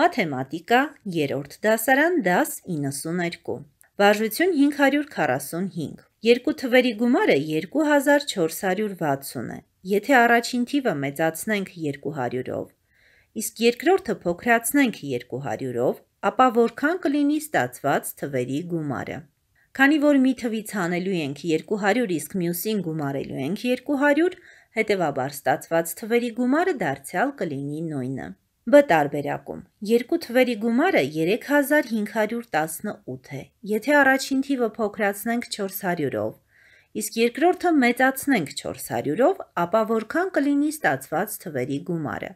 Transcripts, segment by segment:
Մաթեմատիկա 3-րդ դասարան դաս 92։ Վարժություն 545։ Երկու թվերի գումարը 2460 է։ Եթե առաջին թիվը մեծացնենք 200-ով, իսկ երկրորդը փոքրացնենք 200-ով, ապա որքան կլինի ստացված թվերի գումարը։ Քանի որ մի թվից հանելու ենք 200, իսկ մյուսին գումարելու ենք 200, հետևաբար ստացված թվերի գումարը դարձյալ կլինի նույնը։ Բ տարբերակում երկու թվերի գումարը 3518 է։ Եթե առաջին թիվը փոքրացնենք 400-ով, իսկ երկրորդը մեծացնենք 400-ով, ապա որքան կլինի ստացված թվերի գումարը։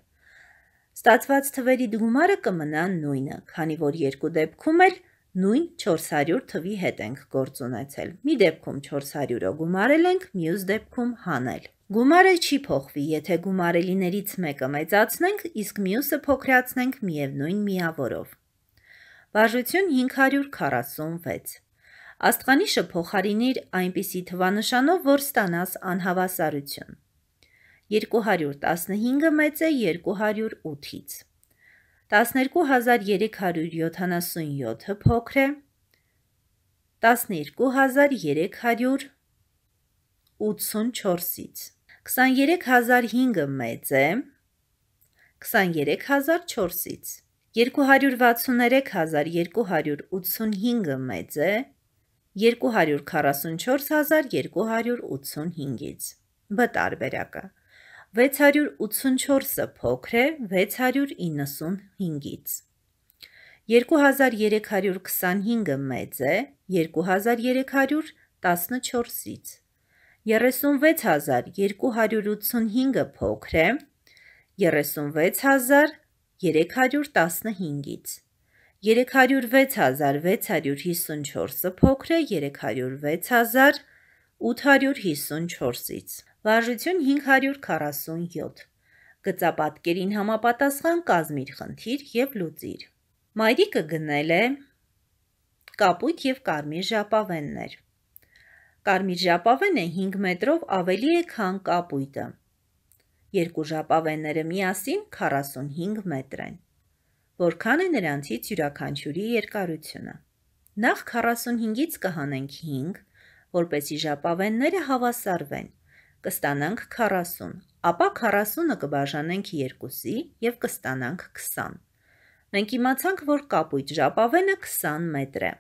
Ստացված թվերի գումարը կմնա նույնը, քանի որ երկու դեպքում էլ նույն 400 թվի հետ ենք գործ ունեցել։ Մի դեպքում 400-ը գումարել ենք, մյուս դեպքում հանել։ Գումարը չի փոխվի, եթե գումարելիներից մեկը մեծացնենք, իսկ մյուսը փոքրացնենք միևնույն միավորով։ Վարժություն 546 Աստղանիշը փոխարինիր այնպիսի թվանշանով, որ ստանաս անհավասարություն։ 215-ը մեծ է 208-ից։ 12377-ը փոքր է 12384-ից։ 23005-ը մեծ է 23004-ից 263285-ը մեծ է 244285-ից բ տարբերակը 684-ը փոքր է 695-ից 2325-ը մեծ է 2314-ից 36285-ը փոքր է 36315-ից։ 306654-ը փոքր է 306854-ից։ Վարժություն 547։ Գծապատկերին համապատասխան կազմիր խնդիր և լուծիր։ Մայրիկը գնել է կապույտ և կարմիր ժապավեններ։ Կարմիր ժապավենը 5 մետրով ավելի է, քան կապույտը։ Երկու ժապավենները միասին 45 մետր են։ Որքան է նրանցից յուրաքանչյուրի երկարությունը։ Նախ 45-ից կհանենք 5, որպեսի ժապավենները հավասարվեն։ Կստանանք 40, ապա 40-ը կբաժանենք 2-ի եւ կստանանք 20։ Մենք իմացանք, որ կապույտ ժապավենը 20 մետր է։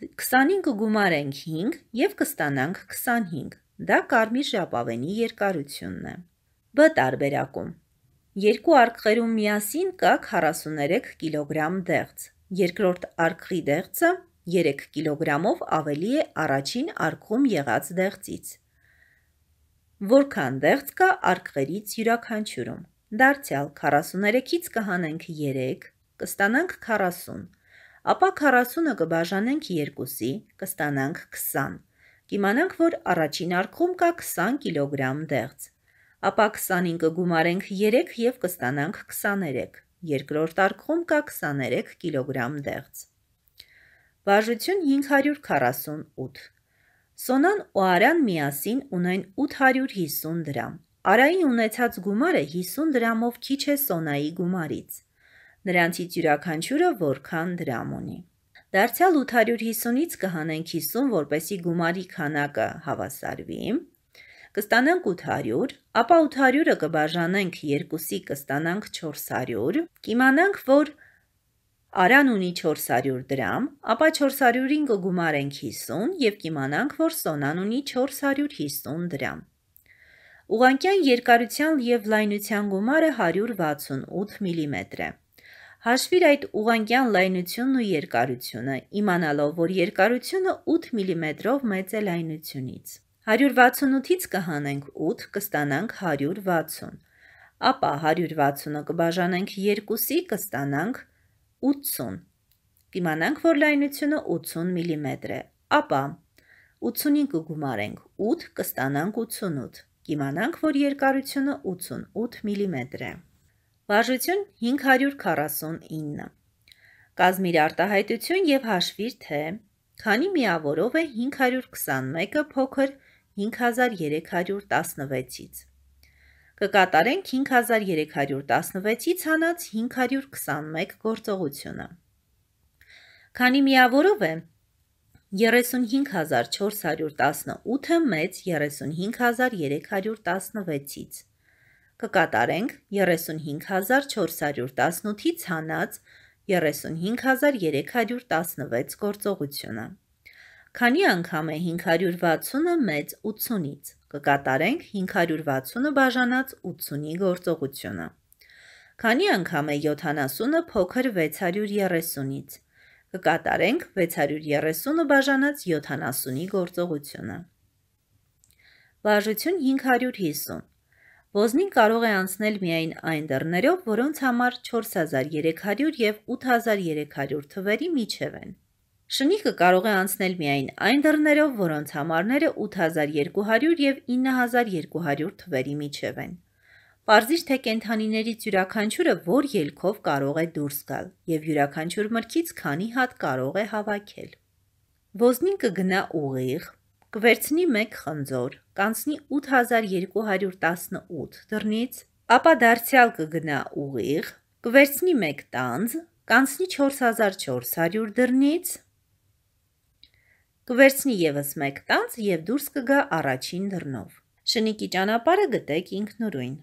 25-ը գումարենք 5 և կստանանք 25։ Դա կարմիր ժապավենի երկարությունն է։ Բ տարբերակում։ Երկու արկղերում միասին կա 43 կիլոգրամ դեղց։ Երկրորդ արկղի դեղցը 3 կիլոգրամով ավելի է առաջին արկղում եղած դեղցից։ Որքան դեղց կա արկղերից յուրաքանչյուրում։ Դարձյալ 43-ից կհանենք 3, կստանանք 40 ապա 40-ը կբաժանենք 2-ի, կստանանք 20։ Կիմանանք, որ առաջին արքում կա 20 կիլոգրամ դեղց։ Ապա 20-ին կգումարենք 3 եւ կստանանք 23։ Երկրորդ արքում կա 23 կիլոգրամ դեղց։ Բաժություն 548։ Սոնան ու Արան միասին ունեն 850 դրամ։ Արայի ունեցած գումարը 50 դրամով քիչ է Սոնայի գումարից նրանցից յուրաքանչյուրը որքան դրամ ունի։ Դարձյալ 850-ից կհանենք 50, որպեսի գումարի քանակը հավասարվի, կստանանք 800, ապա 800-ը կբաժանենք 2-ի կստանանք 400, կիմանանք, որ Արան ունի 400 դրամ, ապա 400-ին կգումարենք 50 եւ կիմանանք, որ Սոնան ունի 450 դրամ։ Ուղանկյան երկարության եւ լայնության գումարը 168 մմ mm է։ Հաշվիր այդ ուղանկյան լայնությունն ու երկարությունը, իմանալով, որ երկարությունը 8 մմ-ով mm մեծ է լայնությունից։ 168-ից կհանենք 8, կստանանք 160։ Ապա 160-ը կբաժանենք 2-ի, կստանանք 80։ Կիմանանք, որ լայնությունը 80 մմ mm է։ Ապա 85 կգումարենք 8, կստանանք 88։ Կիմանանք, որ երկարությունը 88 մմ mm է։ Վարժություն 549։ Կազմիր արտահայտություն եւ հաշվիր թե քանի միավորով է 521-ը փոքր 5316-ից։ Կկատարենք 5316-ից հանած 521 գործողությունը։ Քանի միավորով է 35418-ը մեծ 35316-ից կկատարենք 35418-ից հանած 35316 գործողությունը։ Քանի անգամ է 560-ը մեծ 80-ից, կկատարենք 560-ը բաժանած 80-ի գործողությունը։ Քանի անգամ է 70-ը փոքր 630-ից, կկատարենք 630-ը բաժանած 70-ի գործողությունը։ Բաժություն 550 Ոզնին կարող է անցնել միայն այն դռներով, որոնց համար 4300 եւ 8300 թվերի միջև են։ Շնիկը կարող է անցնել միայն այն դռներով, որոնց համարները 8200 եւ 9200 թվերի միջև են։ Պարզիշ թե կենթանիներից յուրաքանչյուրը որ ելքով կարող է դուրս գալ եւ յուրաքանչյուր մրգից քանի հատ կարող է հավաքել։ Ոզնին կգնա ուղիղ, կվերցնի 1 խնձոր, կանցնի 8218 դռնից, ապա դարձյալ կգնա ուղիղ, կվերցնի 1 տանձ, կանցնի 4400 դռնից, կվերցնի եւս 1 տանձ եւ դուրս կգա առաջին դռնով։ Շնիկի ճանապարհը գտեք ինքնուրույն։